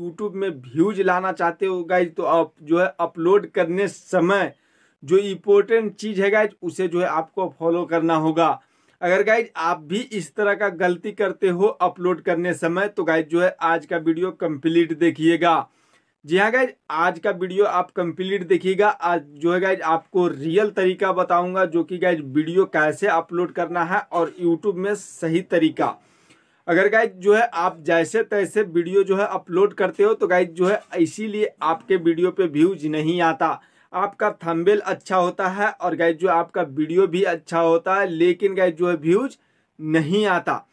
YouTube में views लाना चाहते हो गाइज तो आप जो है अपलोड करने समय जो इम्पोर्टेंट चीज़ है गाइज उसे जो है आपको फॉलो करना होगा अगर गाइज आप भी इस तरह का गलती करते हो अपलोड करने समय तो गाइज जो है आज का वीडियो कंप्लीट देखिएगा जी हाँ गाइज आज का वीडियो आप कंप्लीट देखिएगा आज जो है गाइज आपको रियल तरीका बताऊंगा जो कि गाइज वीडियो कैसे अपलोड करना है और यूट्यूब में सही तरीका अगर गाइज जो है आप जैसे तैसे वीडियो जो है अपलोड करते हो तो गाइज जो है इसीलिए आपके वीडियो पे व्यूज नहीं आता आपका थंबेल अच्छा होता है और गाइज जो आपका वीडियो भी अच्छा होता है लेकिन गाइज जो है व्यूज नहीं आता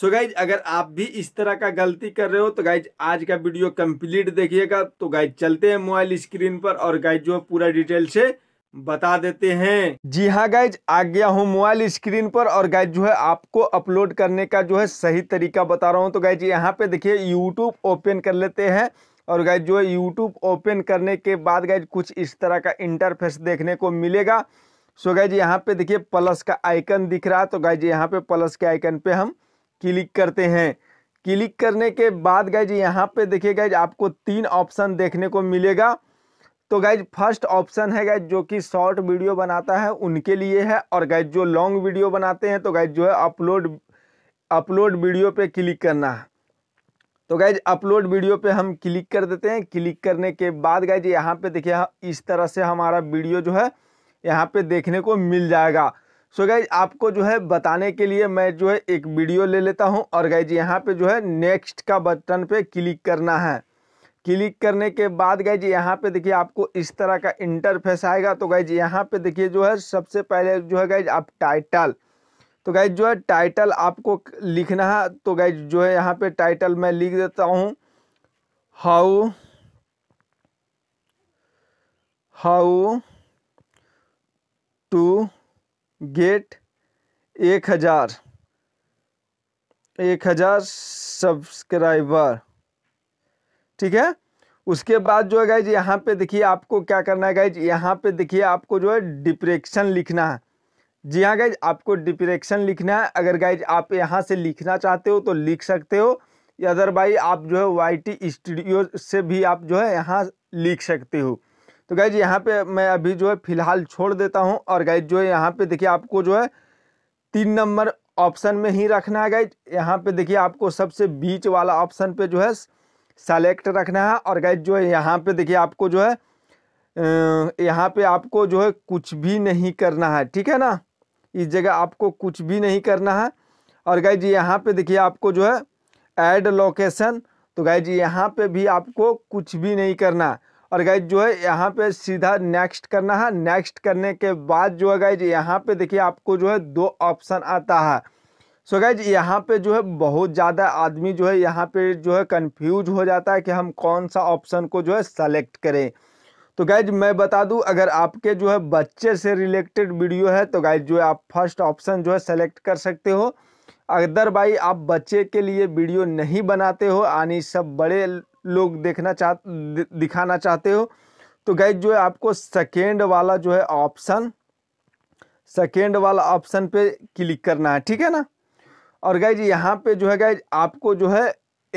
सो गाइज अगर आप भी इस तरह का गलती कर रहे हो तो गाइज आज का वीडियो कंप्लीट देखिएगा तो गाइज चलते हैं मोबाइल स्क्रीन पर और गाइज जो है पूरा डिटेल से बता देते हैं जी हाँ गाइज आ गया हूँ मोबाइल स्क्रीन पर और गाइज जो है आपको अपलोड करने का जो है सही तरीका बता रहा हूँ तो गाइज यहाँ पे देखिए यूट्यूब ओपन कर लेते हैं और गाइज जो है यूट्यूब ओपन करने के बाद गाइज कुछ इस तरह का इंटरफेस देखने को मिलेगा सो गाइज यहाँ पे देखिए प्लस का आइकन दिख रहा है तो गाइज यहाँ पे प्लस के आइकन पे हम क्लिक करते हैं क्लिक करने के बाद गाइज यहाँ पे देखिए गाइज आपको तीन ऑप्शन देखने को मिलेगा तो गैज फर्स्ट ऑप्शन है गैज जो कि शॉर्ट वीडियो बनाता है उनके लिए है और गैज जो लॉन्ग वीडियो बनाते हैं तो गैज जो है अपलोड अपलोड वीडियो पे क्लिक करना है तो गैज अपलोड वीडियो पे हम क्लिक कर देते हैं क्लिक करने के बाद गैज यहाँ पे देखिए हाँ, इस तरह से हमारा वीडियो जो है यहाँ पे देखने को मिल जाएगा सो so गैज आपको जो है बताने के लिए मैं जो है एक वीडियो ले लेता हूँ और गैज यहाँ पे जो है नेक्स्ट का बटन पे क्लिक करना है क्लिक करने के बाद गए जी यहाँ पे देखिए आपको इस तरह का इंटरफेस आएगा तो गए जी यहाँ पे देखिए जो है सबसे पहले जो है गए आप टाइटल तो गए जो है टाइटल आपको लिखना है तो गए जो है यहाँ पे टाइटल मैं लिख देता हूँ हाउ हाउ टू गेट एक हज़ार एक हज़ार सब्सक्राइबर ठीक है उसके बाद जो है गाइज यहाँ पे देखिए आपको क्या करना है गाइज यहाँ पे देखिए आपको जो है डिप्रेक्शन लिखना है जी हाँ गाइज आपको डिप्रेक्शन लिखना है अगर गाइज आप यहाँ से लिखना चाहते हो तो लिख सकते हो अदरवाइज आप जो है वाई स्टूडियो से भी आप जो है यहाँ लिख सकते हो तो गाइज यहाँ पे मैं अभी जो है फ़िलहाल छोड़ देता हूँ और गाइज जो है यहाँ पे देखिए आपको जो है तीन नंबर ऑप्शन में ही रखना है गाइज यहाँ पे देखिए आपको सबसे बीच वाला ऑप्शन पे जो है सेलेक्ट रखना है और गैज जो है यहाँ पे देखिए आपको जो है यहाँ पे आपको जो है कुछ भी नहीं करना है ठीक है ना इस जगह आपको कुछ भी नहीं करना है और गाइज यहाँ पे देखिए आपको जो है ऐड लोकेशन तो गाइज यहाँ पे भी आपको कुछ भी नहीं करना और गाइज जो है यहाँ पे सीधा नेक्स्ट करना है नेक्स्ट करने के बाद जो है गाइज यहाँ पे देखिए आपको जो है दो ऑप्शन आता है सो गैज यहाँ पे जो है बहुत ज़्यादा आदमी जो है यहाँ पे जो है कंफ्यूज हो जाता है कि हम कौन सा ऑप्शन को जो है सेलेक्ट करें तो गैज मैं बता दूँ अगर आपके जो है बच्चे से रिलेटेड वीडियो है तो गैज जो है आप फर्स्ट ऑप्शन जो है सेलेक्ट कर सकते हो अदरवाई आप बच्चे के लिए वीडियो नहीं बनाते हो आनी सब बड़े लोग देखना चाह दिखाना चाहते हो तो गैज जो है आपको सेकेंड वाला जो है ऑप्शन सेकेंड वाला ऑप्शन पे क्लिक करना है ठीक है ना और गाइज यहाँ पे जो है गाइज आपको जो है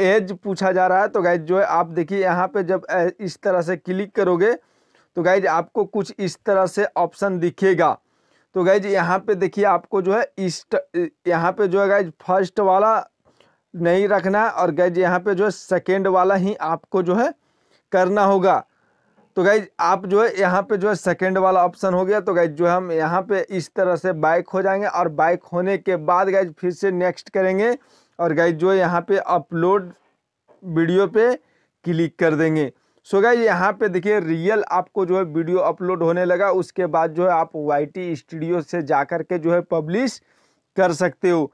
एज पूछा जा रहा है तो गाइज जो है आप देखिए यहाँ पे जब इस तरह से क्लिक करोगे तो गाइज आपको कुछ इस तरह से ऑप्शन दिखेगा तो गाइज यहाँ पे देखिए आपको जो है इस यहाँ पे जो है गाइज फर्स्ट वाला नहीं रखना और गाइज यहाँ पे जो है सेकेंड वाला ही आपको जो है करना होगा तो गाइज आप जो है यहाँ पे जो है सेकेंड वाला ऑप्शन हो गया तो गाइज जो हम यहाँ पे इस तरह से बाइक हो जाएंगे और बाइक होने के बाद गाइज फिर से नेक्स्ट करेंगे और गाइज जो है यहाँ पे अपलोड वीडियो पे क्लिक कर देंगे सो गाइज यहाँ पे देखिए रियल आपको जो है वीडियो अपलोड होने लगा उसके बाद जो है आप वाई स्टूडियो से जा कर के जो है पब्लिश कर सकते हो